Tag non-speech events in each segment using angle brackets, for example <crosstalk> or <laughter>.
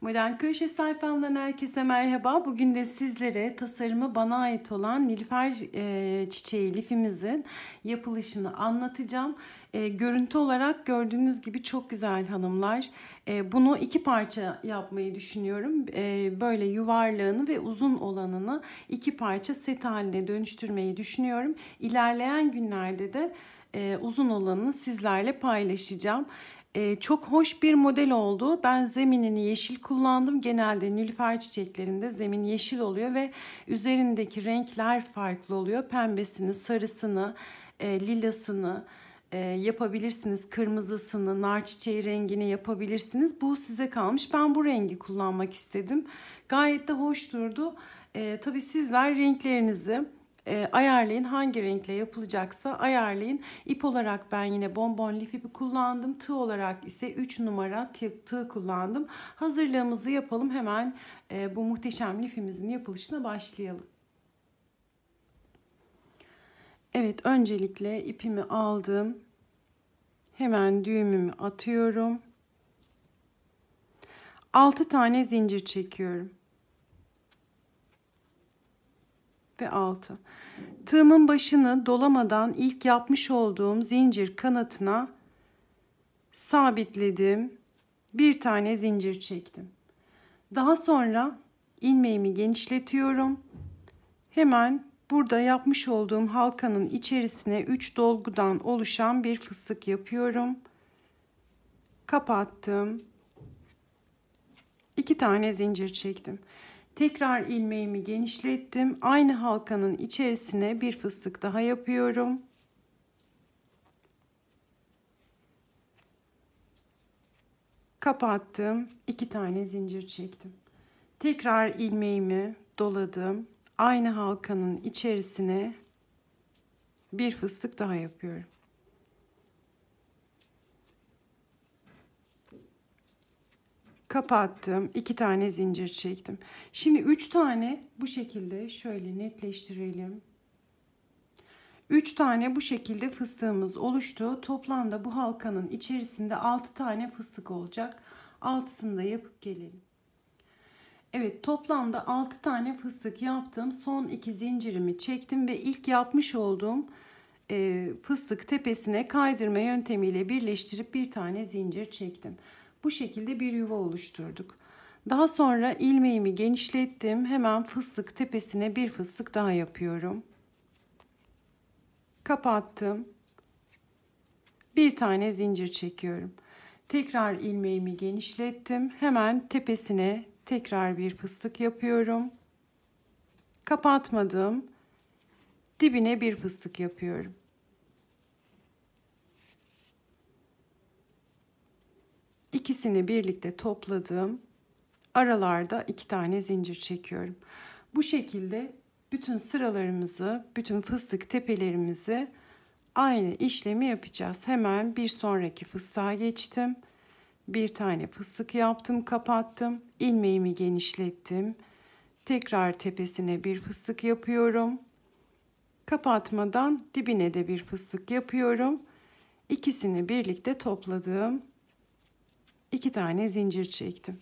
Modern Köşe sayfamdan herkese merhaba. Bugün de sizlere tasarımı bana ait olan Nilfer e, çiçeği lifimizin yapılışını anlatacağım. E, görüntü olarak gördüğünüz gibi çok güzel hanımlar. E, bunu iki parça yapmayı düşünüyorum. E, böyle yuvarlağını ve uzun olanını iki parça set haline dönüştürmeyi düşünüyorum. İlerleyen günlerde de e, uzun olanını sizlerle paylaşacağım. Ee, çok hoş bir model oldu. Ben zeminini yeşil kullandım. Genelde nülüfer çiçeklerinde zemin yeşil oluyor ve üzerindeki renkler farklı oluyor. Pembesini, sarısını, e, lilasını e, yapabilirsiniz. Kırmızısını, nar çiçeği rengini yapabilirsiniz. Bu size kalmış. Ben bu rengi kullanmak istedim. Gayet de hoş durdu. E, tabii sizler renklerinizi e, ayarlayın. Hangi renkle yapılacaksa ayarlayın. İp olarak ben yine bonbon lif ipi kullandım. Tığ olarak ise 3 numara tığ, tığ kullandım. Hazırlığımızı yapalım. Hemen e, bu muhteşem lifimizin yapılışına başlayalım. Evet öncelikle ipimi aldım. Hemen düğümümü atıyorum. 6 tane zincir çekiyorum. ve 6. Tığımın başını dolamadan ilk yapmış olduğum zincir kanatına sabitledim. Bir tane zincir çektim. Daha sonra ilmeğimi genişletiyorum. Hemen burada yapmış olduğum halkanın içerisine 3 dolgudan oluşan bir fıstık yapıyorum. Kapattım. 2 tane zincir çektim. Tekrar ilmeğimi genişlettim. Aynı halkanın içerisine bir fıstık daha yapıyorum. Kapattım. İki tane zincir çektim. Tekrar ilmeğimi doladım. Aynı halkanın içerisine bir fıstık daha yapıyorum. kapattım. iki tane zincir çektim. Şimdi üç tane bu şekilde şöyle netleştirelim. Üç tane bu şekilde fıstığımız oluştu. Toplamda bu halkanın içerisinde altı tane fıstık olacak. Altısını da yapıp gelelim. Evet toplamda altı tane fıstık yaptım. Son iki zincirimi çektim ve ilk yapmış olduğum e, fıstık tepesine kaydırma yöntemiyle birleştirip bir tane zincir çektim. Bu şekilde bir yuva oluşturduk. Daha sonra ilmeğimi genişlettim. Hemen fıstık tepesine bir fıstık daha yapıyorum. Kapattım. Bir tane zincir çekiyorum. Tekrar ilmeğimi genişlettim. Hemen tepesine tekrar bir fıstık yapıyorum. Kapatmadım. Dibine bir fıstık yapıyorum. İkisini birlikte topladım. Aralarda iki tane zincir çekiyorum. Bu şekilde bütün sıralarımızı, bütün fıstık tepelerimizi aynı işlemi yapacağız. Hemen bir sonraki fıstığa geçtim. Bir tane fıstık yaptım, kapattım. İlmeğimi genişlettim. Tekrar tepesine bir fıstık yapıyorum. Kapatmadan dibine de bir fıstık yapıyorum. İkisini birlikte topladım iki tane zincir çektim.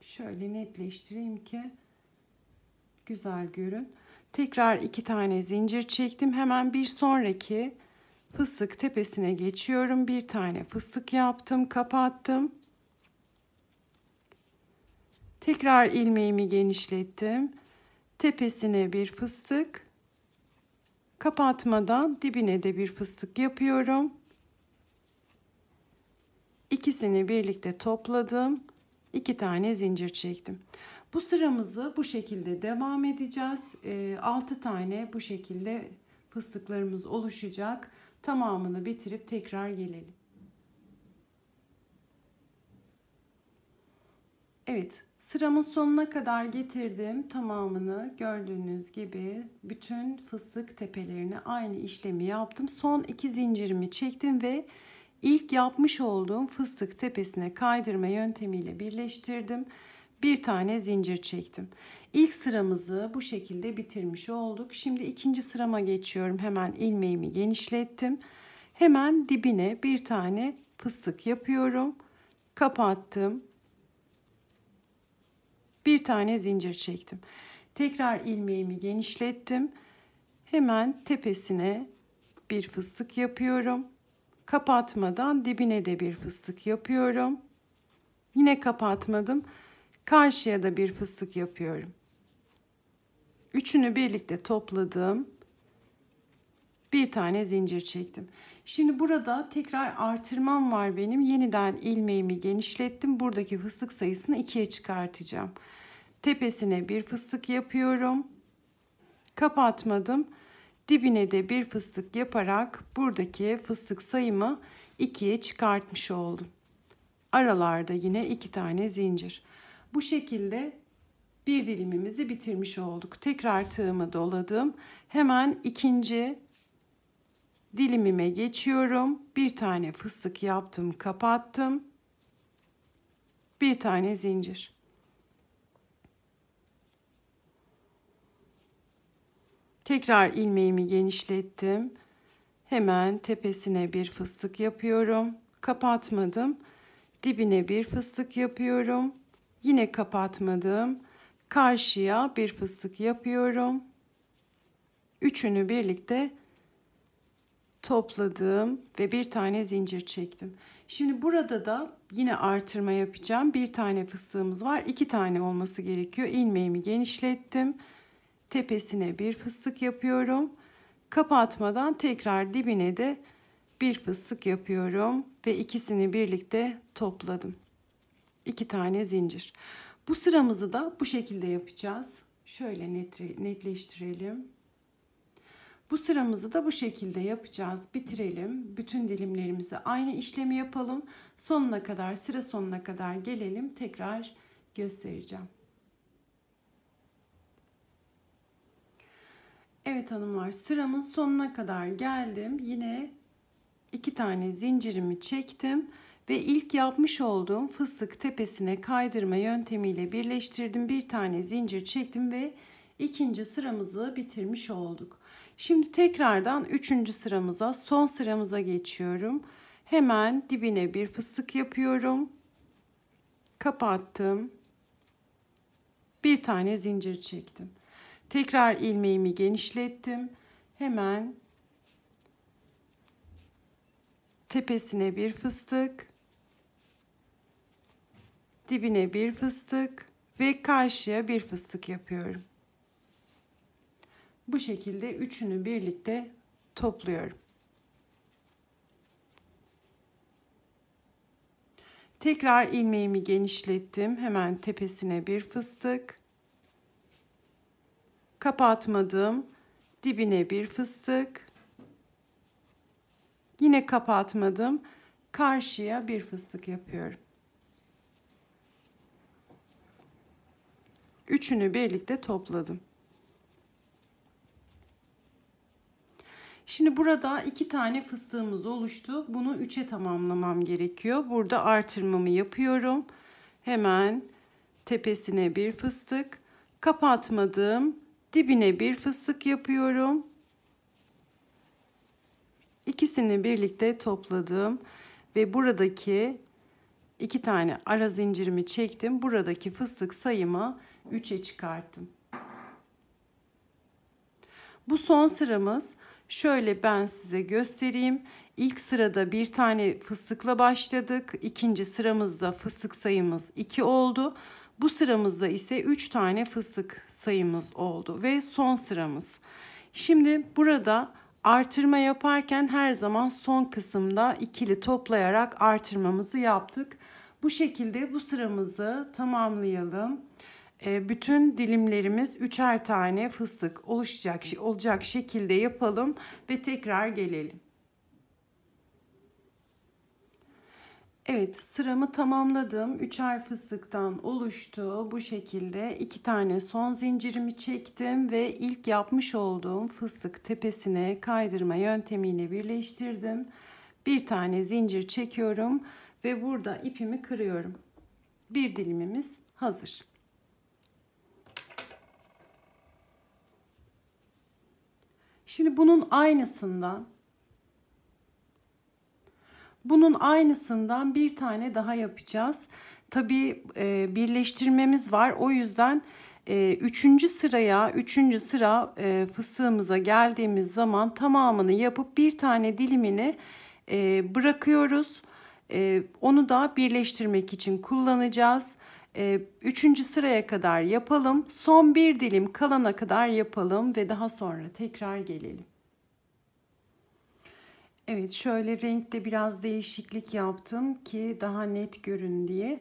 Şöyle netleştireyim ki güzel görün. Tekrar iki tane zincir çektim. Hemen bir sonraki fıstık tepesine geçiyorum. Bir tane fıstık yaptım, kapattım. Tekrar ilmeğimi genişlettim. Tepesine bir fıstık. Kapatmadan dibine de bir fıstık yapıyorum. İkisini birlikte topladım. İki tane zincir çektim. Bu sıramızı bu şekilde devam edeceğiz. 6 ee, tane bu şekilde fıstıklarımız oluşacak. Tamamını bitirip tekrar gelelim. Evet, sıramın sonuna kadar getirdim. Tamamını gördüğünüz gibi bütün fıstık tepelerini aynı işlemi yaptım. Son iki zincirimi çektim ve ilk yapmış olduğum fıstık tepesine kaydırma yöntemiyle birleştirdim. Bir tane zincir çektim. İlk sıramızı bu şekilde bitirmiş olduk. Şimdi ikinci sırama geçiyorum. Hemen ilmeğimi genişlettim. Hemen dibine bir tane fıstık yapıyorum. Kapattım bir tane zincir çektim. Tekrar ilmeğimi genişlettim. Hemen tepesine bir fıstık yapıyorum. Kapatmadan dibine de bir fıstık yapıyorum. Yine kapatmadım. Karşıya da bir fıstık yapıyorum. Üçünü birlikte topladım bir tane zincir çektim. Şimdi burada tekrar artırmam var benim. Yeniden ilmeğimi genişlettim. Buradaki fıstık sayısını ikiye çıkartacağım. Tepesine bir fıstık yapıyorum. Kapatmadım. Dibine de bir fıstık yaparak buradaki fıstık sayımı ikiye çıkartmış oldum. Aralarda yine iki tane zincir. Bu şekilde bir dilimimizi bitirmiş olduk. Tekrar tığımı doladım. Hemen ikinci dilimime geçiyorum. Bir tane fıstık yaptım, kapattım. Bir tane zincir. Tekrar ilmeğimi genişlettim. Hemen tepesine bir fıstık yapıyorum. Kapatmadım. Dibine bir fıstık yapıyorum. Yine kapatmadım. Karşıya bir fıstık yapıyorum. Üçünü birlikte topladım ve bir tane zincir çektim. Şimdi burada da yine artırma yapacağım. Bir tane fıstığımız var. iki tane olması gerekiyor. İlmeğimi genişlettim. Tepesine bir fıstık yapıyorum. Kapatmadan tekrar dibine de bir fıstık yapıyorum ve ikisini birlikte topladım. İki tane zincir. Bu sıramızı da bu şekilde yapacağız. Şöyle netleştirelim. Bu sıramızı da bu şekilde yapacağız. Bitirelim. Bütün dilimlerimizi aynı işlemi yapalım. Sonuna kadar, sıra sonuna kadar gelelim. Tekrar göstereceğim. Evet hanımlar, sıramın sonuna kadar geldim. Yine iki tane zincirimi çektim ve ilk yapmış olduğum fıstık tepesine kaydırma yöntemiyle birleştirdim. Bir tane zincir çektim ve ikinci sıramızı bitirmiş olduk. Şimdi tekrardan 3. sıramıza son sıramıza geçiyorum. Hemen dibine bir fıstık yapıyorum. Kapattım. Bir tane zincir çektim. Tekrar ilmeğimi genişlettim. Hemen tepesine bir fıstık, dibine bir fıstık ve karşıya bir fıstık yapıyorum. Bu şekilde üçünü birlikte topluyorum. Tekrar ilmeğimi genişlettim. Hemen tepesine bir fıstık. Kapatmadım. Dibine bir fıstık. Yine kapatmadım. Karşıya bir fıstık yapıyorum. Üçünü birlikte topladım. Şimdi burada iki tane fıstığımız oluştu. Bunu üçe tamamlamam gerekiyor. Burada artırmamı yapıyorum. Hemen tepesine bir fıstık. Kapatmadım. Dibine bir fıstık yapıyorum. İkisini birlikte topladım. Ve buradaki iki tane ara zincirimi çektim. Buradaki fıstık sayımı 3'e çıkarttım. Bu son sıramız. Şöyle ben size göstereyim. İlk sırada bir tane fıstıkla başladık. İkinci sıramızda fıstık sayımız 2 oldu. Bu sıramızda ise 3 tane fıstık sayımız oldu ve son sıramız. Şimdi burada artırma yaparken her zaman son kısımda ikili toplayarak artırmamızı yaptık. Bu şekilde bu sıramızı tamamlayalım. Ee, bütün dilimlerimiz üçer tane fıstık oluşacak olacak şekilde yapalım ve tekrar gelelim. Evet sıramı tamamladım. Üçer fıstıktan oluştu. Bu şekilde iki tane son zincirimi çektim ve ilk yapmış olduğum fıstık tepesine kaydırma yöntemiyle birleştirdim. Bir tane zincir çekiyorum ve burada ipimi kırıyorum. Bir dilimimiz hazır. Şimdi bunun aynısından bunun aynısından bir tane daha yapacağız. Tabi e, birleştirmemiz var. O yüzden e, üçüncü sıraya, üçüncü sıra e, fıstığımıza geldiğimiz zaman tamamını yapıp bir tane dilimini e, bırakıyoruz. E, onu da birleştirmek için kullanacağız. Ee, üçüncü sıraya kadar yapalım. Son bir dilim kalana kadar yapalım ve daha sonra tekrar gelelim. Evet şöyle renkte biraz değişiklik yaptım ki daha net görün diye.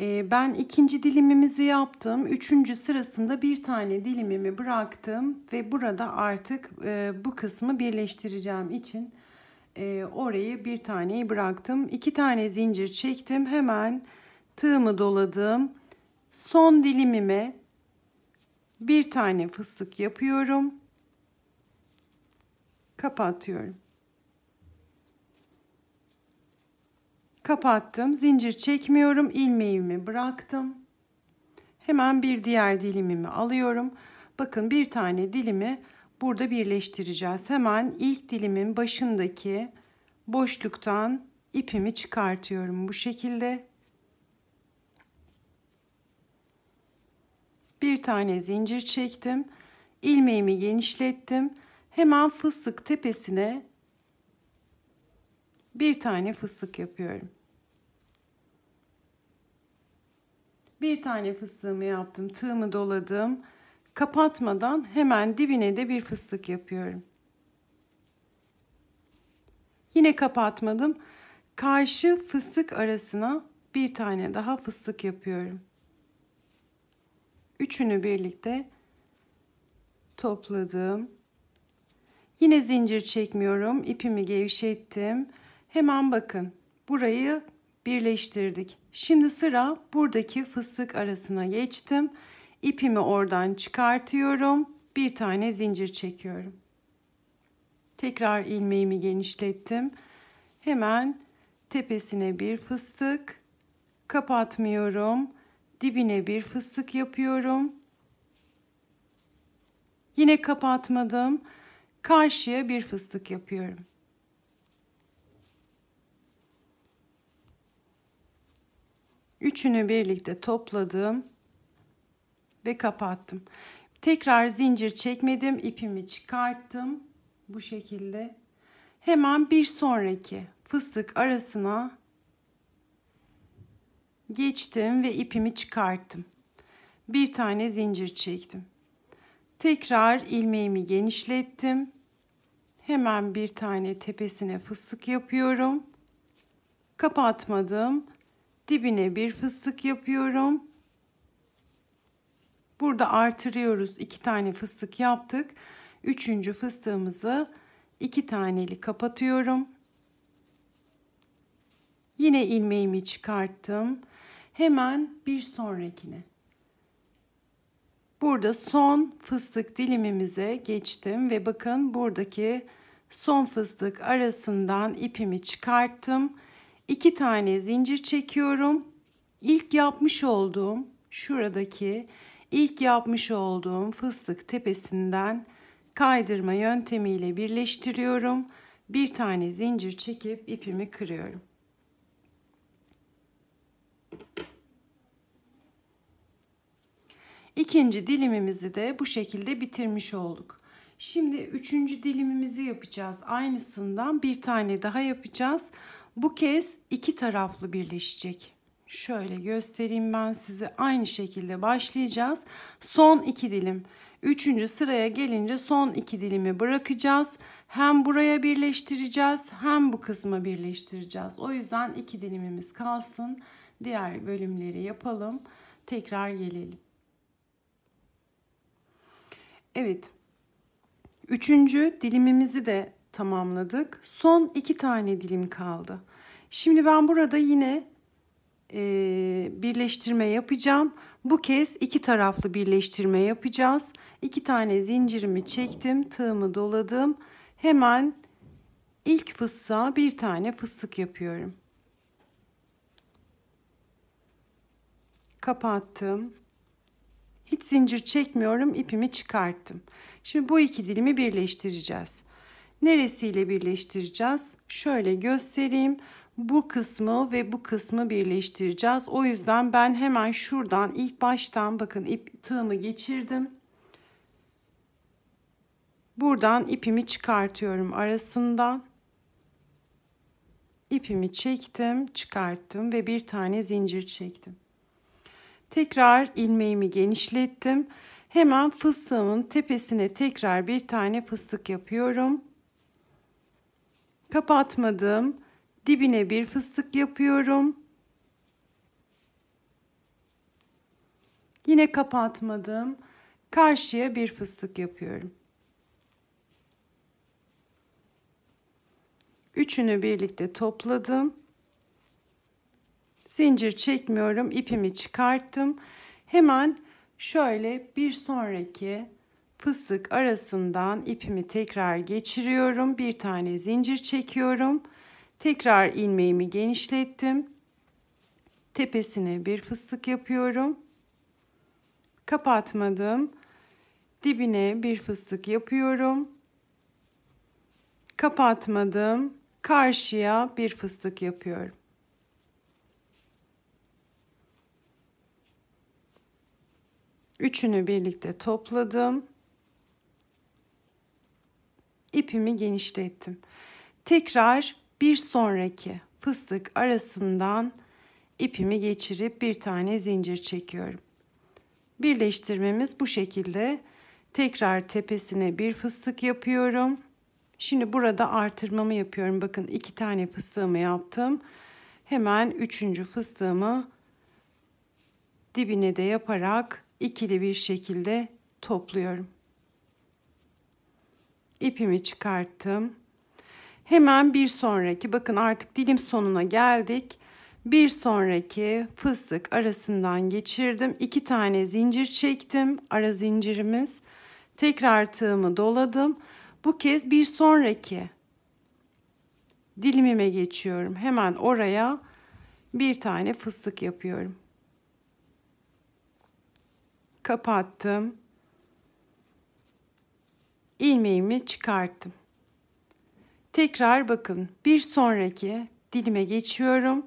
Ee, ben ikinci dilimimizi yaptım. Üçüncü sırasında bir tane dilimimi bıraktım ve burada artık e, bu kısmı birleştireceğim için e, orayı bir taneyi bıraktım. İki tane zincir çektim. Hemen tığımı doladım. Son dilimime bir tane fıstık yapıyorum. Kapatıyorum. Kapattım. Zincir çekmiyorum. ilmeğimi bıraktım. Hemen bir diğer dilimimi alıyorum. Bakın bir tane dilimi burada birleştireceğiz. Hemen ilk dilimin başındaki boşluktan ipimi çıkartıyorum bu şekilde. bir tane zincir çektim. ilmeğimi genişlettim. Hemen fıstık tepesine bir tane fıstık yapıyorum. Bir tane fıstığımı yaptım. Tığımı doladım. Kapatmadan hemen dibine de bir fıstık yapıyorum. Yine kapatmadım. Karşı fıstık arasına bir tane daha fıstık yapıyorum. Üçünü birlikte topladım. Yine zincir çekmiyorum. İpimi gevşettim. Hemen bakın. Burayı birleştirdik. Şimdi sıra buradaki fıstık arasına geçtim. İpimi oradan çıkartıyorum. Bir tane zincir çekiyorum. Tekrar ilmeğimi genişlettim. Hemen tepesine bir fıstık kapatmıyorum dibine bir fıstık yapıyorum. Yine kapatmadım. Karşıya bir fıstık yapıyorum. Üçünü birlikte topladım ve kapattım. Tekrar zincir çekmedim. ipimi çıkarttım. Bu şekilde. Hemen bir sonraki fıstık arasına geçtim ve ipimi çıkarttım. Bir tane zincir çektim. Tekrar ilmeğimi genişlettim. Hemen bir tane tepesine fıstık yapıyorum. Kapatmadım. Dibine bir fıstık yapıyorum. Burada artırıyoruz. İki tane fıstık yaptık. Üçüncü fıstığımızı iki taneli kapatıyorum. Yine ilmeğimi çıkarttım hemen bir sonrakine. Burada son fıstık dilimimize geçtim ve bakın buradaki son fıstık arasından ipimi çıkarttım. İki tane zincir çekiyorum. İlk yapmış olduğum şuradaki ilk yapmış olduğum fıstık tepesinden kaydırma yöntemiyle birleştiriyorum. Bir tane zincir çekip ipimi kırıyorum. İkinci dilimimizi de bu şekilde bitirmiş olduk. Şimdi üçüncü dilimimizi yapacağız. Aynısından bir tane daha yapacağız. Bu kez iki taraflı birleşecek. Şöyle göstereyim ben size. Aynı şekilde başlayacağız. Son iki dilim. Üçüncü sıraya gelince son iki dilimi bırakacağız. Hem buraya birleştireceğiz hem bu kısma birleştireceğiz. O yüzden iki dilimimiz kalsın. Diğer bölümleri yapalım. Tekrar gelelim. Evet. Üçüncü dilimimizi de tamamladık. Son iki tane dilim kaldı. Şimdi ben burada yine e, birleştirme yapacağım. Bu kez iki taraflı birleştirme yapacağız. İki tane zincirimi çektim. Tığımı doladım. Hemen ilk fıstığa bir tane fıstık yapıyorum. kapattım. Hiç zincir çekmiyorum. ipimi çıkarttım. Şimdi bu iki dilimi birleştireceğiz. Neresiyle birleştireceğiz? Şöyle göstereyim. Bu kısmı ve bu kısmı birleştireceğiz. O yüzden ben hemen şuradan ilk baştan bakın ip tığımı geçirdim. Buradan ipimi çıkartıyorum arasından. İpimi çektim, çıkarttım ve bir tane zincir çektim. Tekrar ilmeğimi genişlettim. Hemen fıstığımın tepesine tekrar bir tane fıstık yapıyorum. Kapatmadım. Dibine bir fıstık yapıyorum. Yine kapatmadım. Karşıya bir fıstık yapıyorum. Üçünü birlikte topladım. Zincir çekmiyorum. ipimi çıkarttım. Hemen şöyle bir sonraki fıstık arasından ipimi tekrar geçiriyorum. Bir tane zincir çekiyorum. Tekrar ilmeğimi genişlettim. Tepesine bir fıstık yapıyorum. Kapatmadım. Dibine bir fıstık yapıyorum. Kapatmadım. Karşıya bir fıstık yapıyorum. Üçünü birlikte topladım. İpimi genişlettim. Tekrar bir sonraki fıstık arasından ipimi geçirip bir tane zincir çekiyorum. Birleştirmemiz bu şekilde. Tekrar tepesine bir fıstık yapıyorum. Şimdi burada artırmamı yapıyorum. Bakın iki tane fıstığımı yaptım. Hemen üçüncü fıstığımı dibine de yaparak ikili bir şekilde topluyorum. İpimi çıkarttım. Hemen bir sonraki bakın artık dilim sonuna geldik. Bir sonraki fıstık arasından geçirdim. İki tane zincir çektim. Ara zincirimiz. Tekrar tığımı doladım. Bu kez bir sonraki dilimime geçiyorum. Hemen oraya bir tane fıstık yapıyorum kapattım. ilmeğimi çıkarttım. Tekrar bakın bir sonraki dilime geçiyorum.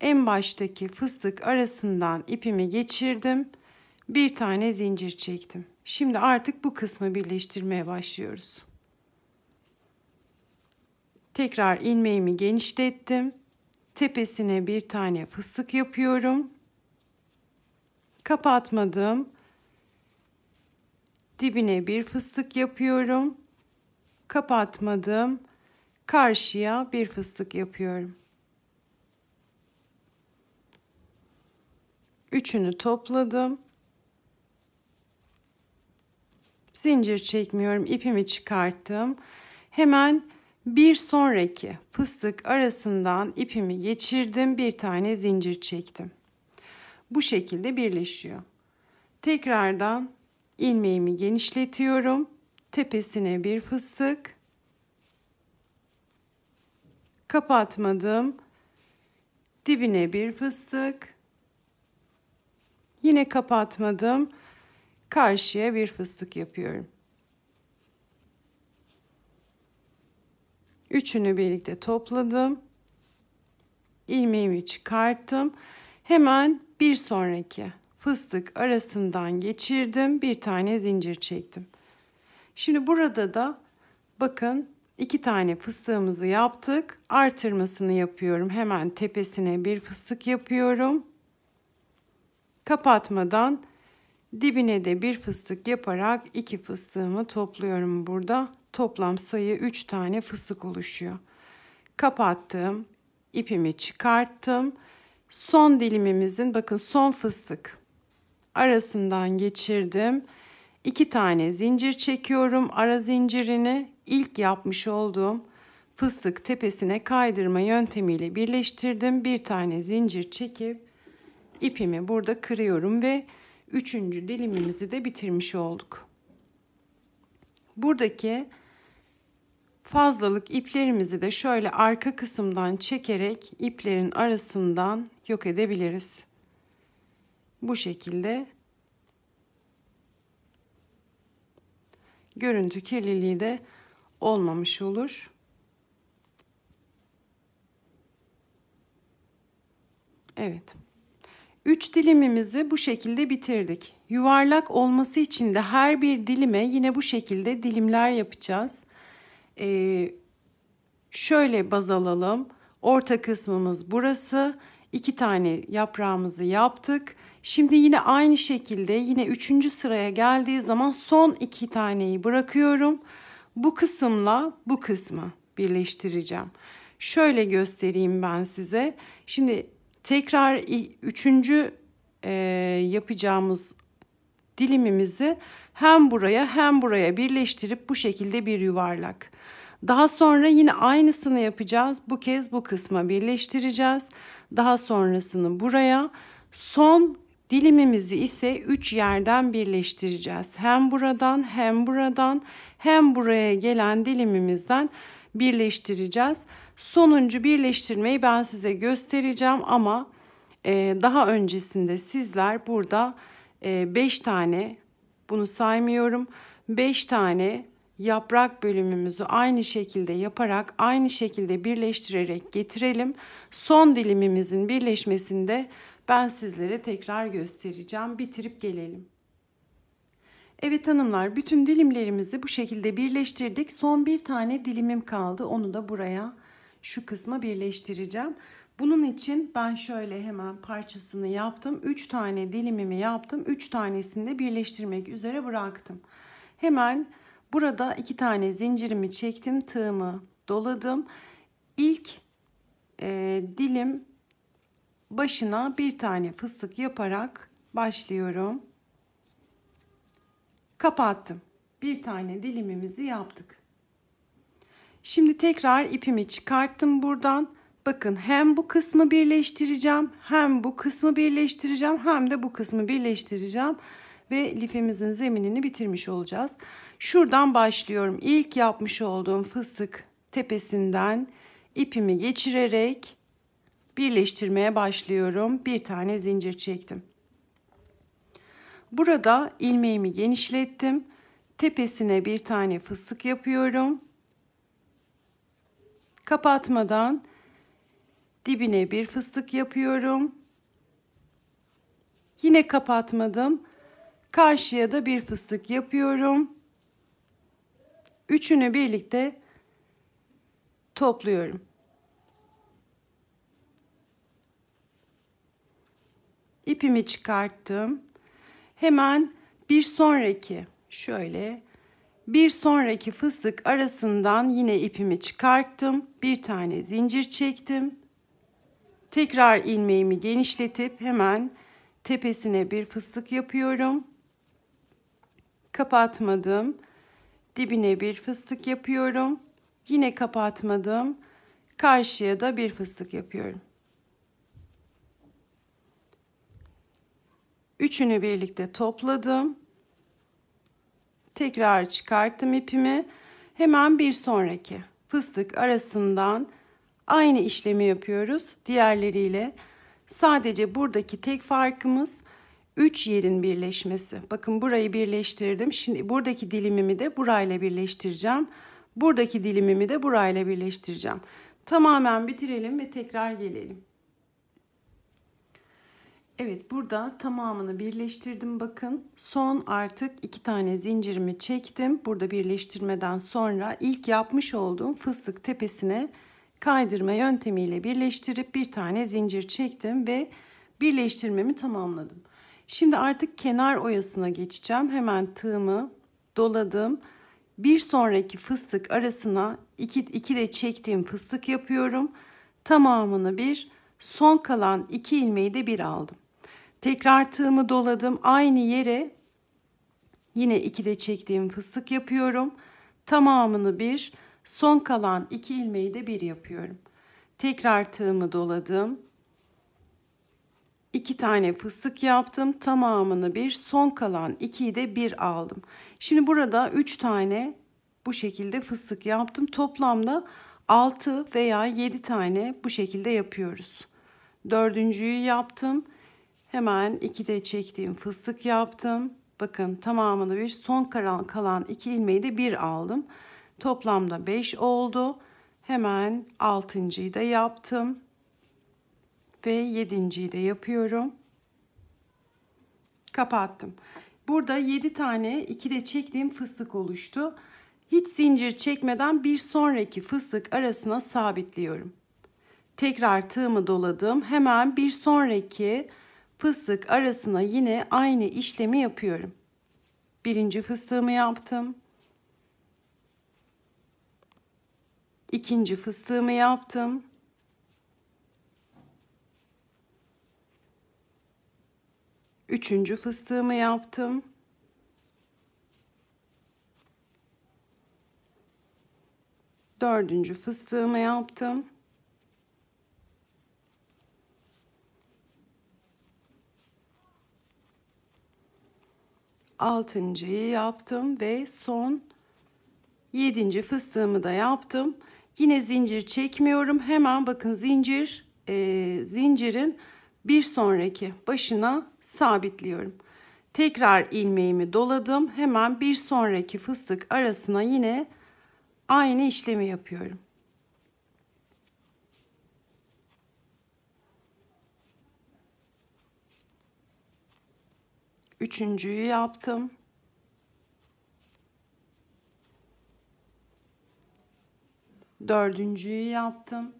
En baştaki fıstık arasından ipimi geçirdim. Bir tane zincir çektim. Şimdi artık bu kısmı birleştirmeye başlıyoruz. Tekrar ilmeğimi genişlettim. Tepesine bir tane fıstık yapıyorum. Kapatmadım dibine bir fıstık yapıyorum. Kapatmadım. Karşıya bir fıstık yapıyorum. Üçünü topladım. Zincir çekmiyorum. ipimi çıkarttım. Hemen bir sonraki fıstık arasından ipimi geçirdim. Bir tane zincir çektim. Bu şekilde birleşiyor. Tekrardan ilmeğimi genişletiyorum. Tepesine bir fıstık. Kapatmadım. Dibine bir fıstık. Yine kapatmadım. Karşıya bir fıstık yapıyorum. Üçünü birlikte topladım. ilmeğimi çıkarttım. Hemen bir sonraki fıstık arasından geçirdim. Bir tane zincir çektim. Şimdi burada da bakın iki tane fıstığımızı yaptık. Artırmasını yapıyorum. Hemen tepesine bir fıstık yapıyorum. Kapatmadan dibine de bir fıstık yaparak iki fıstığımı topluyorum burada. Toplam sayı 3 tane fıstık oluşuyor. Kapattım. ipimi çıkarttım. Son dilimimizin bakın son fıstık arasından geçirdim. İki tane zincir çekiyorum. Ara zincirini ilk yapmış olduğum fıstık tepesine kaydırma yöntemiyle birleştirdim. Bir tane zincir çekip ipimi burada kırıyorum ve üçüncü dilimimizi de bitirmiş olduk. Buradaki fazlalık iplerimizi de şöyle arka kısımdan çekerek iplerin arasından yok edebiliriz bu şekilde görüntü kirliliği de olmamış olur. Evet. üç dilimimizi bu şekilde bitirdik. Yuvarlak olması için de her bir dilime yine bu şekilde dilimler yapacağız. Ee, şöyle baz alalım. Orta kısmımız burası. İki tane yaprağımızı yaptık. Şimdi yine aynı şekilde yine üçüncü sıraya geldiği zaman son iki taneyi bırakıyorum. Bu kısımla bu kısmı birleştireceğim. Şöyle göstereyim ben size. Şimdi tekrar üçüncü e, yapacağımız dilimimizi hem buraya hem buraya birleştirip bu şekilde bir yuvarlak. Daha sonra yine aynısını yapacağız. Bu kez bu kısma birleştireceğiz. Daha sonrasını buraya son Dilimimizi ise üç yerden birleştireceğiz. Hem buradan hem buradan hem buraya gelen dilimimizden birleştireceğiz. Sonuncu birleştirmeyi ben size göstereceğim ama e, daha öncesinde sizler burada 5 e, tane bunu saymıyorum 5 tane yaprak bölümümüzü aynı şekilde yaparak aynı şekilde birleştirerek getirelim. Son dilimimizin birleşmesinde ben sizlere tekrar göstereceğim. Bitirip gelelim. Evet hanımlar bütün dilimlerimizi bu şekilde birleştirdik. Son bir tane dilimim kaldı. Onu da buraya şu kısma birleştireceğim. Bunun için ben şöyle hemen parçasını yaptım. 3 tane dilimimi yaptım. 3 tanesini de birleştirmek üzere bıraktım. Hemen burada 2 tane zincirimi çektim. Tığımı doladım. İlk e, dilim başına bir tane fıstık yaparak başlıyorum. Kapattım. Bir tane dilimimizi yaptık. Şimdi tekrar ipimi çıkarttım buradan. Bakın hem bu kısmı birleştireceğim, hem bu kısmı birleştireceğim, hem de bu kısmı birleştireceğim ve lifimizin zeminini bitirmiş olacağız. Şuradan başlıyorum. İlk yapmış olduğum fıstık tepesinden ipimi geçirerek birleştirmeye başlıyorum. Bir tane zincir çektim. Burada ilmeğimi genişlettim. Tepesine bir tane fıstık yapıyorum. Kapatmadan dibine bir fıstık yapıyorum. Yine kapatmadım. Karşıya da bir fıstık yapıyorum. Üçünü birlikte topluyorum. ipimi çıkarttım. Hemen bir sonraki şöyle bir sonraki fıstık arasından yine ipimi çıkarttım. Bir tane zincir çektim. Tekrar ilmeğimi genişletip hemen tepesine bir fıstık yapıyorum. Kapatmadım. Dibine bir fıstık yapıyorum. Yine kapatmadım. Karşıya da bir fıstık yapıyorum. Üçünü birlikte topladım. Tekrar çıkarttım ipimi. Hemen bir sonraki fıstık arasından aynı işlemi yapıyoruz diğerleriyle. Sadece buradaki tek farkımız 3 yerin birleşmesi. Bakın burayı birleştirdim. Şimdi buradaki dilimimi de burayla birleştireceğim. Buradaki dilimimi de burayla birleştireceğim. Tamamen bitirelim ve tekrar gelelim. Evet burada tamamını birleştirdim bakın. Son artık iki tane zincirimi çektim. Burada birleştirmeden sonra ilk yapmış olduğum fıstık tepesine kaydırma yöntemiyle birleştirip bir tane zincir çektim ve birleştirmemi tamamladım. Şimdi artık kenar oyasına geçeceğim. Hemen tığımı doladım. Bir sonraki fıstık arasına iki, iki de çektiğim fıstık yapıyorum. Tamamını bir son kalan iki ilmeği de bir aldım. Tekrar tığımı doladım. Aynı yere yine ikide çektiğim fıstık yapıyorum. Tamamını bir, son kalan iki ilmeği de bir yapıyorum. Tekrar tığımı doladım. İki tane fıstık yaptım. Tamamını bir, son kalan ikiyi de bir aldım. Şimdi burada üç tane bu şekilde fıstık yaptım. Toplamda altı veya yedi tane bu şekilde yapıyoruz. Dördüncüyü yaptım. Hemen iki de çektiğim fıstık yaptım. Bakın tamamını bir son kalan iki ilmeği de bir aldım. Toplamda 5 oldu. Hemen altıncıyı da yaptım. Ve yedinciyi de yapıyorum. Kapattım. Burada 7 tane 2 de çektiğim fıstık oluştu. Hiç zincir çekmeden bir sonraki fıstık arasına sabitliyorum. Tekrar tığımı doladım. Hemen bir sonraki fıstık fıstık arasına yine aynı işlemi yapıyorum. Birinci fıstığımı yaptım. İkinci fıstığımı yaptım. Üçüncü fıstığımı yaptım. Dördüncü fıstığımı yaptım. altıncıyı yaptım ve son yedinci fıstığımı da yaptım. Yine zincir çekmiyorum. Hemen bakın zincir e, zincirin bir sonraki başına sabitliyorum. Tekrar ilmeğimi doladım. Hemen bir sonraki fıstık arasına yine aynı işlemi yapıyorum. Üçüncüyü yaptım. Dördüncüyü yaptım.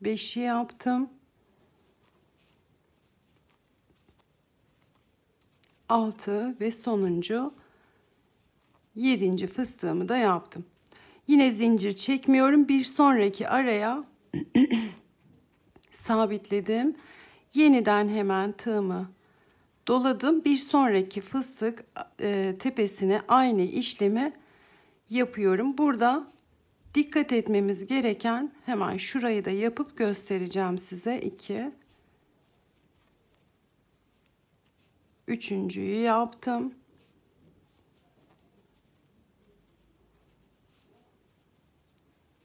Beşi yaptım. Altı ve sonuncu yedinci fıstığımı da yaptım. Yine zincir çekmiyorum. Bir sonraki araya <clears throat> sabitledim. Yeniden hemen tığımı doladım. Bir sonraki fıstık e, tepesine aynı işlemi yapıyorum. Burada dikkat etmemiz gereken hemen şurayı da yapıp göstereceğim size. 2 Üçüncüyü yaptım.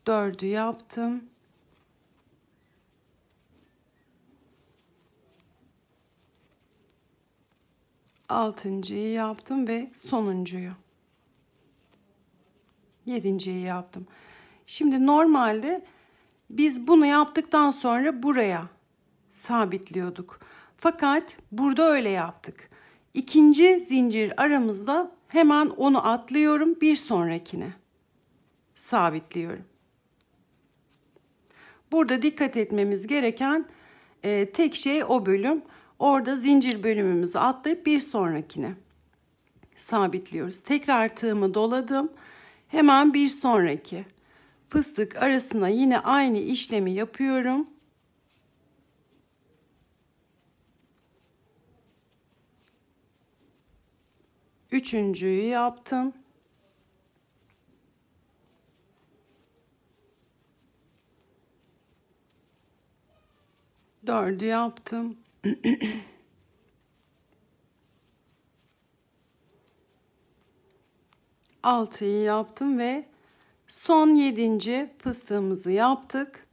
dördü yaptım. Altıncıyı yaptım ve sonuncuyu. Yedinciyi yaptım. Şimdi normalde biz bunu yaptıktan sonra buraya sabitliyorduk. Fakat burada öyle yaptık. İkinci zincir aramızda hemen onu atlıyorum bir sonrakine sabitliyorum. Burada dikkat etmemiz gereken e, tek şey o bölüm. Orada zincir bölümümüzü atlayıp bir sonrakine sabitliyoruz. Tekrar tığımı doladım. Hemen bir sonraki fıstık arasına yine aynı işlemi yapıyorum. Üçüncüyü yaptım. Dördü yaptım. <clears throat> Altıyı yaptım ve son yedinci fıstığımızı yaptık.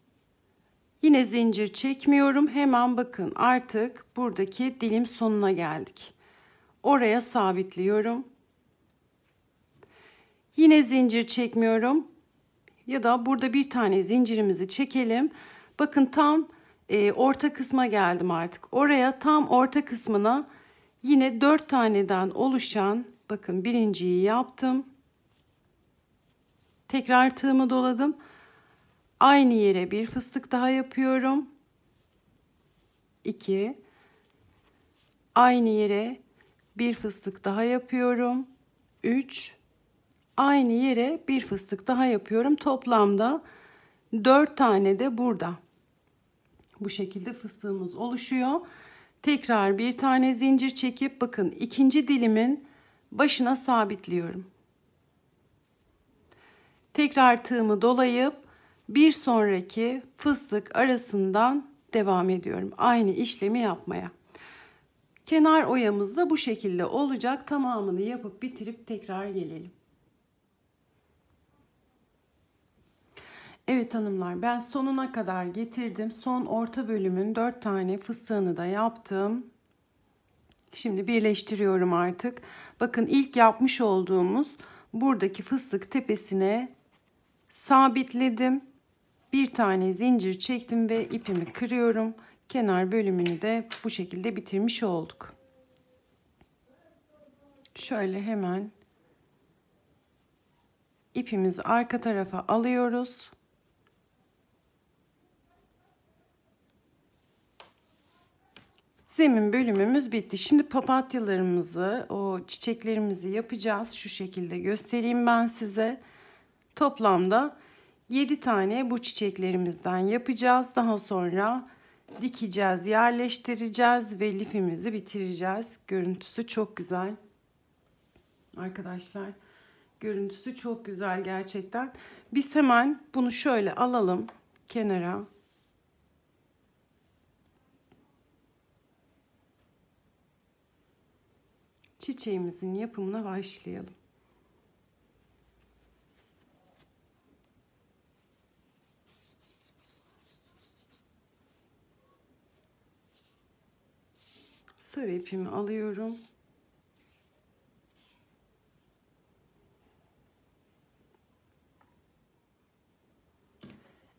Yine zincir çekmiyorum. Hemen bakın artık buradaki dilim sonuna geldik. Oraya sabitliyorum. Yine zincir çekmiyorum. Ya da burada bir tane zincirimizi çekelim. Bakın tam e, orta kısma geldim artık. Oraya tam orta kısmına yine 4 taneden oluşan bakın birinciyi yaptım. Tekrar tığımı doladım. Aynı yere bir fıstık daha yapıyorum. 2 Aynı yere bir fıstık daha yapıyorum. 3 Aynı yere bir fıstık daha yapıyorum. Toplamda 4 tane de burada. Bu şekilde fıstığımız oluşuyor. Tekrar bir tane zincir çekip bakın ikinci dilimin başına sabitliyorum. Tekrar tığımı dolayıp bir sonraki fıstık arasından devam ediyorum. Aynı işlemi yapmaya. Kenar oyamız da bu şekilde olacak. Tamamını yapıp bitirip tekrar gelelim. Evet hanımlar ben sonuna kadar getirdim. Son orta bölümün 4 tane fıstığını da yaptım. Şimdi birleştiriyorum artık. Bakın ilk yapmış olduğumuz buradaki fıstık tepesine sabitledim. Bir tane zincir çektim ve ipimi kırıyorum. Kenar bölümünü de bu şekilde bitirmiş olduk. Şöyle hemen ipimizi arka tarafa alıyoruz. Zemin bölümümüz bitti. Şimdi papatyalarımızı, o çiçeklerimizi yapacağız. Şu şekilde göstereyim ben size. Toplamda 7 tane bu çiçeklerimizden yapacağız. Daha sonra dikeceğiz, yerleştireceğiz ve lifimizi bitireceğiz. Görüntüsü çok güzel. Arkadaşlar görüntüsü çok güzel gerçekten. Biz hemen bunu şöyle alalım kenara. çiçeğimizin yapımına başlayalım. Sarı ipimi alıyorum.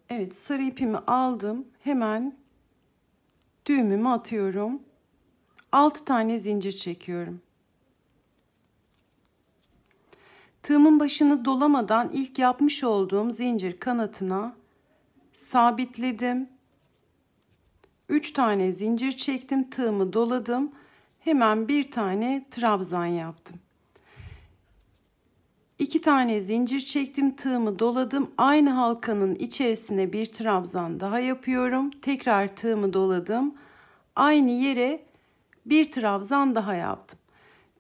Evet sarı ipimi aldım. Hemen düğümümü atıyorum. 6 tane zincir çekiyorum. Tığımın başını dolamadan ilk yapmış olduğum zincir kanatına sabitledim. 3 tane zincir çektim, tığımı doladım. Hemen bir tane trabzan yaptım. 2 tane zincir çektim, tığımı doladım. Aynı halkanın içerisine bir trabzan daha yapıyorum. Tekrar tığımı doladım. Aynı yere bir trabzan daha yaptım.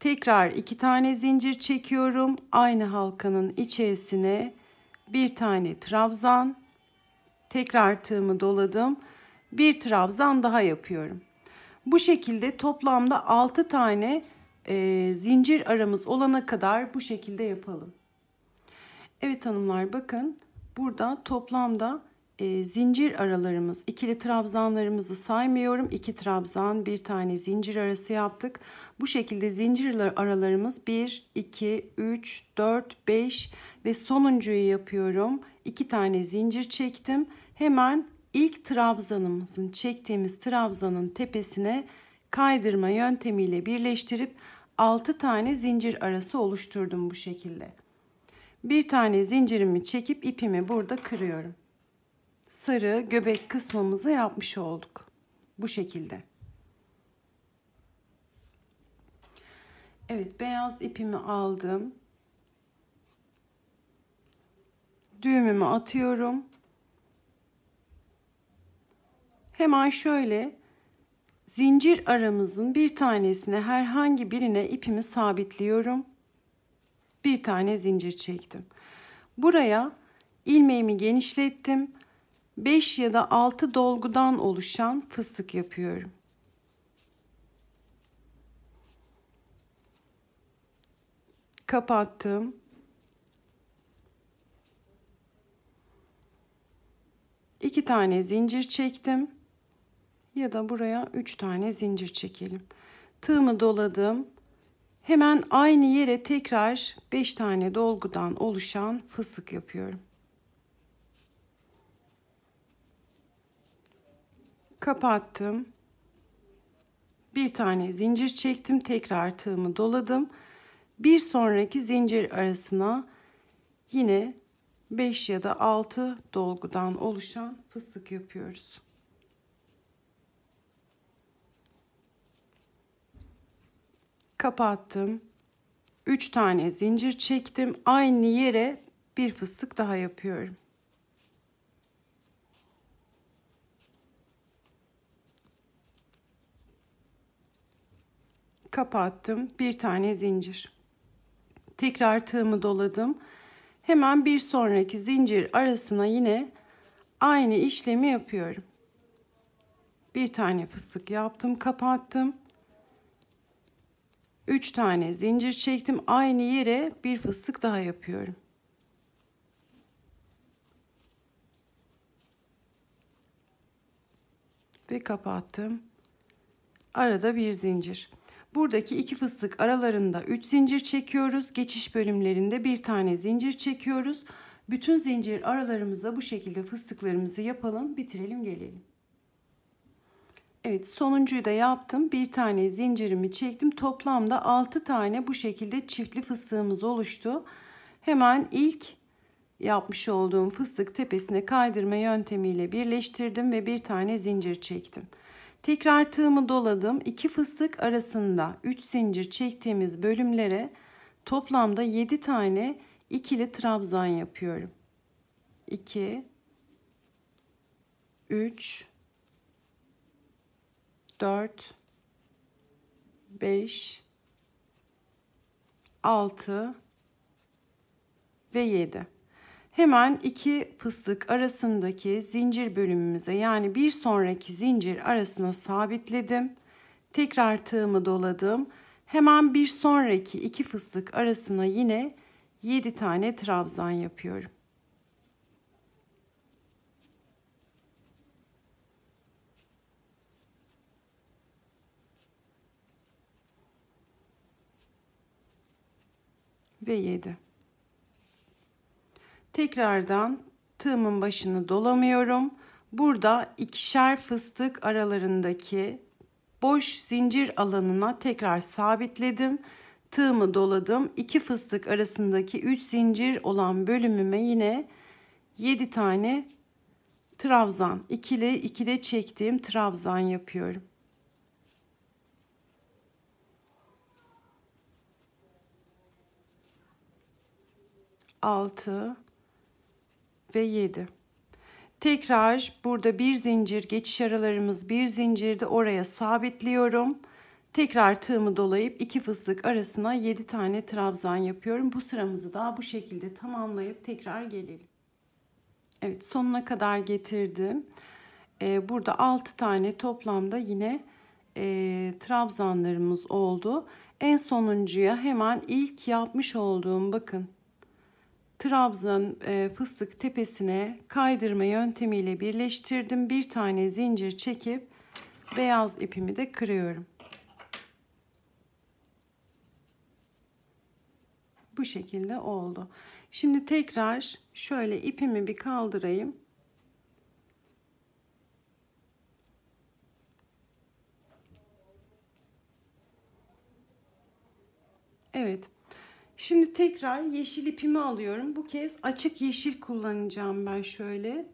Tekrar iki tane zincir çekiyorum. Aynı halkanın içerisine bir tane trabzan. Tekrar tığımı doladım. Bir trabzan daha yapıyorum. Bu şekilde toplamda 6 tane e, zincir aramız olana kadar bu şekilde yapalım. Evet hanımlar bakın burada toplamda e, zincir aralarımız ikili trabzanlarımızı saymıyorum. iki trabzan bir tane zincir arası yaptık. Bu şekilde zincirler aralarımız 1, 2, 3, 4, 5 ve sonuncuyu yapıyorum. 2 tane zincir çektim. Hemen ilk trabzanımızın çektiğimiz trabzanın tepesine kaydırma yöntemiyle birleştirip 6 tane zincir arası oluşturdum bu şekilde. Bir tane zincirimi çekip ipimi burada kırıyorum. Sarı göbek kısmımızı yapmış olduk. Bu şekilde. Evet beyaz ipimi aldım. Düğümümü atıyorum. Hemen şöyle zincir aramızın bir tanesine herhangi birine ipimi sabitliyorum. Bir tane zincir çektim. Buraya ilmeğimi genişlettim. 5 ya da 6 dolgudan oluşan fıstık yapıyorum. kapattım. İki tane zincir çektim. Ya da buraya üç tane zincir çekelim. Tığımı doladım. Hemen aynı yere tekrar beş tane dolgudan oluşan fıstık yapıyorum. Kapattım. Bir tane zincir çektim. Tekrar tığımı doladım bir sonraki zincir arasına yine 5 ya da 6 dolgudan oluşan fıstık yapıyoruz. Kapattım. 3 tane zincir çektim. Aynı yere bir fıstık daha yapıyorum. Kapattım. Bir tane zincir. Tekrar tığımı doladım. Hemen bir sonraki zincir arasına yine aynı işlemi yapıyorum. Bir tane fıstık yaptım, kapattım. 3 tane zincir çektim. Aynı yere bir fıstık daha yapıyorum. Ve kapattım. Arada bir zincir. Buradaki iki fıstık aralarında 3 zincir çekiyoruz. Geçiş bölümlerinde bir tane zincir çekiyoruz. Bütün zincir aralarımızda bu şekilde fıstıklarımızı yapalım, bitirelim, gelelim. Evet, sonuncuyu da yaptım. Bir tane zincirimi çektim. Toplamda 6 tane bu şekilde çiftli fıstığımız oluştu. Hemen ilk yapmış olduğum fıstık tepesine kaydırma yöntemiyle birleştirdim ve bir tane zincir çektim. Tekrar tığımı doladım. 2 fıstık arasında 3 zincir çektiğimiz bölümlere toplamda 7 tane ikili trabzan yapıyorum. 2 3 4 5 6 ve 7. Hemen iki fıstık arasındaki zincir bölümümüze yani bir sonraki zincir arasına sabitledim. Tekrar tığımı doladım. Hemen bir sonraki iki fıstık arasına yine 7 tane trabzan yapıyorum. Ve 7. Tekrardan tığımın başını dolamıyorum. Burada ikişer fıstık aralarındaki boş zincir alanına tekrar sabitledim. Tığımı doladım. İki fıstık arasındaki 3 zincir olan bölümüme yine 7 tane trabzan, ikili ikide çektiğim trabzan yapıyorum. Altı, ve 7. Tekrar burada bir zincir geçiş aralarımız bir zincirde oraya sabitliyorum. Tekrar tığımı dolayıp iki fıstık arasına 7 tane trabzan yapıyorum. Bu sıramızı daha bu şekilde tamamlayıp tekrar gelelim. Evet sonuna kadar getirdim. Ee, burada 6 tane toplamda yine e, trabzanlarımız oldu. En sonuncuya hemen ilk yapmış olduğum bakın trabzan e, fıstık tepesine kaydırma yöntemiyle birleştirdim. Bir tane zincir çekip beyaz ipimi de kırıyorum. Bu şekilde oldu. Şimdi tekrar şöyle ipimi bir kaldırayım. Evet Şimdi tekrar yeşil ipimi alıyorum. Bu kez açık yeşil kullanacağım ben şöyle.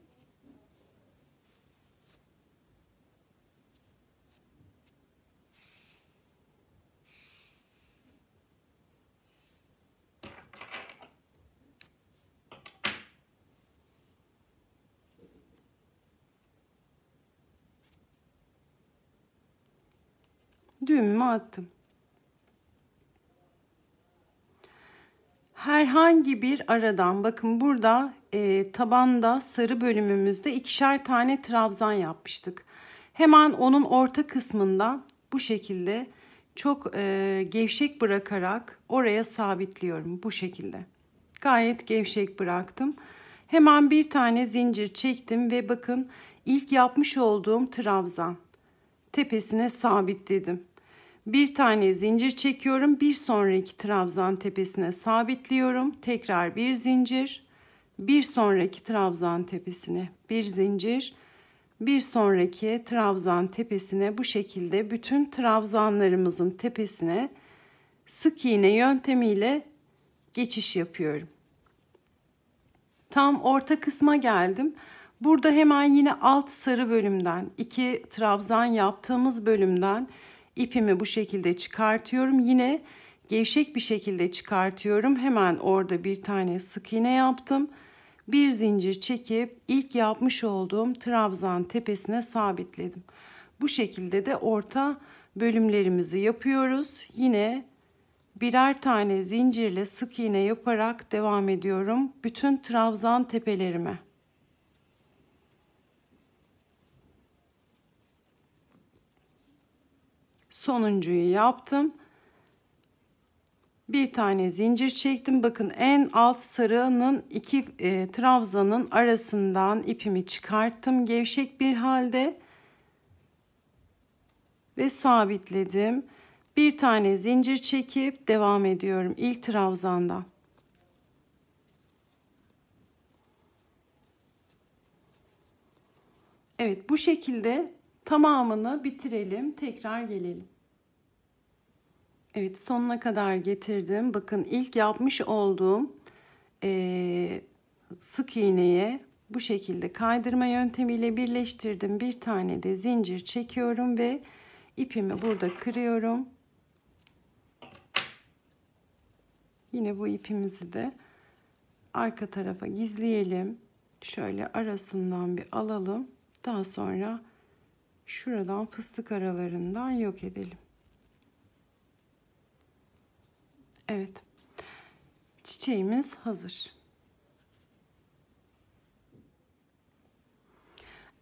Düğümümü attım. herhangi bir aradan bakın burada e, tabanda sarı bölümümüzde ikişer tane trabzan yapmıştık. Hemen onun orta kısmında bu şekilde çok e, gevşek bırakarak oraya sabitliyorum bu şekilde. Gayet gevşek bıraktım. Hemen bir tane zincir çektim ve bakın ilk yapmış olduğum trabzan tepesine sabitledim. Bir tane zincir çekiyorum. Bir sonraki trabzan tepesine sabitliyorum. Tekrar bir zincir. Bir sonraki trabzan tepesine bir zincir. Bir sonraki trabzan tepesine bu şekilde bütün trabzanlarımızın tepesine sık iğne yöntemiyle geçiş yapıyorum. Tam orta kısma geldim. Burada hemen yine alt sarı bölümden, iki trabzan yaptığımız bölümden ipimi bu şekilde çıkartıyorum. Yine gevşek bir şekilde çıkartıyorum. Hemen orada bir tane sık iğne yaptım. Bir zincir çekip ilk yapmış olduğum trabzan tepesine sabitledim. Bu şekilde de orta bölümlerimizi yapıyoruz. Yine birer tane zincirle sık iğne yaparak devam ediyorum bütün trabzan tepelerime. sonuncuyu yaptım. Bir tane zincir çektim. Bakın en alt sarının iki e, trabzanın arasından ipimi çıkarttım gevşek bir halde ve sabitledim. Bir tane zincir çekip devam ediyorum ilk trabzanda. Evet bu şekilde Tamamını bitirelim. Tekrar gelelim. Evet sonuna kadar getirdim. Bakın ilk yapmış olduğum e, sık iğneye bu şekilde kaydırma yöntemiyle birleştirdim. Bir tane de zincir çekiyorum ve ipimi burada kırıyorum. Yine bu ipimizi de arka tarafa gizleyelim. Şöyle arasından bir alalım. Daha sonra şuradan fıstık aralarından yok edelim. Evet. Çiçeğimiz hazır.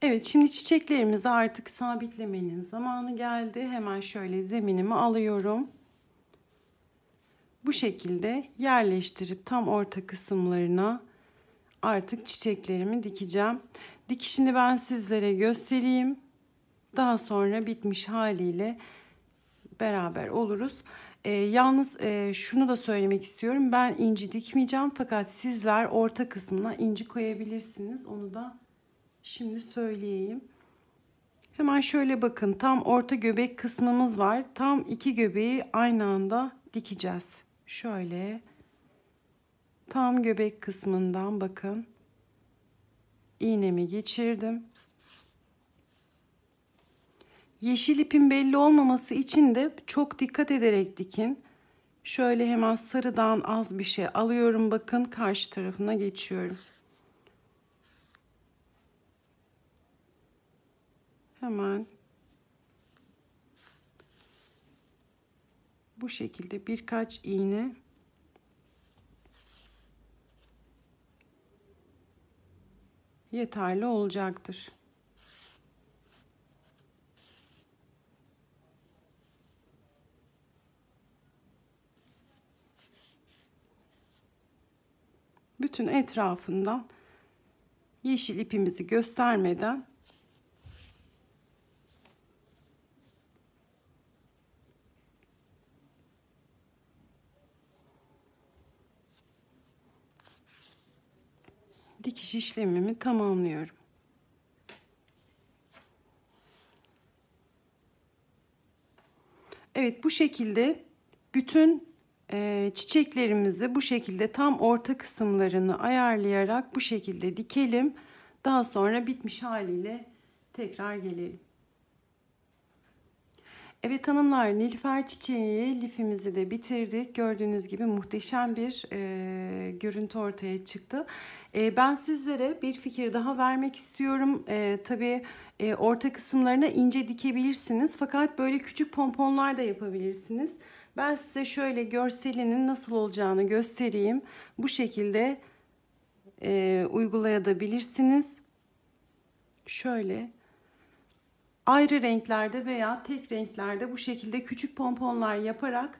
Evet şimdi çiçeklerimizi artık sabitlemenin zamanı geldi. Hemen şöyle zeminimi alıyorum. Bu şekilde yerleştirip tam orta kısımlarına artık çiçeklerimi dikeceğim. Dikişini ben sizlere göstereyim daha sonra bitmiş haliyle beraber oluruz. E, yalnız e, şunu da söylemek istiyorum. Ben inci dikmeyeceğim fakat sizler orta kısmına inci koyabilirsiniz. Onu da şimdi söyleyeyim. Hemen şöyle bakın. Tam orta göbek kısmımız var. Tam iki göbeği aynı anda dikeceğiz. Şöyle tam göbek kısmından bakın. İğnemi geçirdim. Yeşil ipin belli olmaması için de çok dikkat ederek dikin. Şöyle hemen sarıdan az bir şey alıyorum. Bakın karşı tarafına geçiyorum. Hemen bu şekilde birkaç iğne yeterli olacaktır. bütün etrafından yeşil ipimizi göstermeden dikiş işlemimi tamamlıyorum. Evet bu şekilde bütün ee, çiçeklerimizi bu şekilde tam orta kısımlarını ayarlayarak bu şekilde dikelim. Daha sonra bitmiş haliyle tekrar gelelim. Evet hanımlar Nilüfer çiçeği lifimizi de bitirdik. Gördüğünüz gibi muhteşem bir e, görüntü ortaya çıktı. E, ben sizlere bir fikir daha vermek istiyorum. E, tabii e, orta kısımlarına ince dikebilirsiniz. Fakat böyle küçük pomponlar da yapabilirsiniz. Ben size şöyle görselinin nasıl olacağını göstereyim. Bu şekilde e, uygulayabilirsiniz. Şöyle ayrı renklerde veya tek renklerde bu şekilde küçük pomponlar yaparak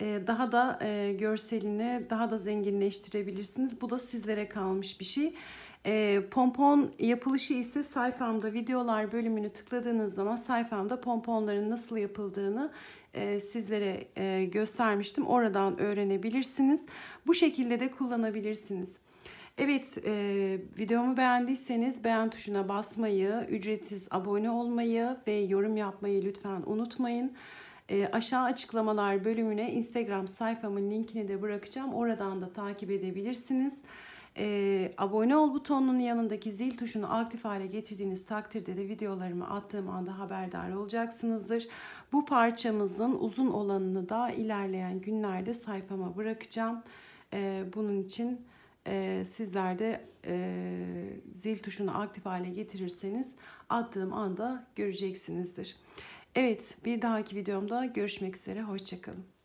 e, daha da e, görselini daha da zenginleştirebilirsiniz. Bu da sizlere kalmış bir şey. E, pompon yapılışı ise sayfamda videolar bölümünü tıkladığınız zaman sayfamda pomponların nasıl yapıldığını e, sizlere e, göstermiştim. Oradan öğrenebilirsiniz. Bu şekilde de kullanabilirsiniz. Evet e, videomu beğendiyseniz beğen tuşuna basmayı, ücretsiz abone olmayı ve yorum yapmayı lütfen unutmayın. aşağı açıklamalar bölümüne Instagram sayfamın linkini de bırakacağım. Oradan da takip edebilirsiniz. E, abone ol butonunun yanındaki zil tuşunu aktif hale getirdiğiniz takdirde de videolarımı attığım anda haberdar olacaksınızdır. Bu parçamızın uzun olanını da ilerleyen günlerde sayfama bırakacağım. Ee, bunun için e, sizler de e, zil tuşunu aktif hale getirirseniz attığım anda göreceksinizdir. Evet bir dahaki videomda görüşmek üzere. Hoşçakalın.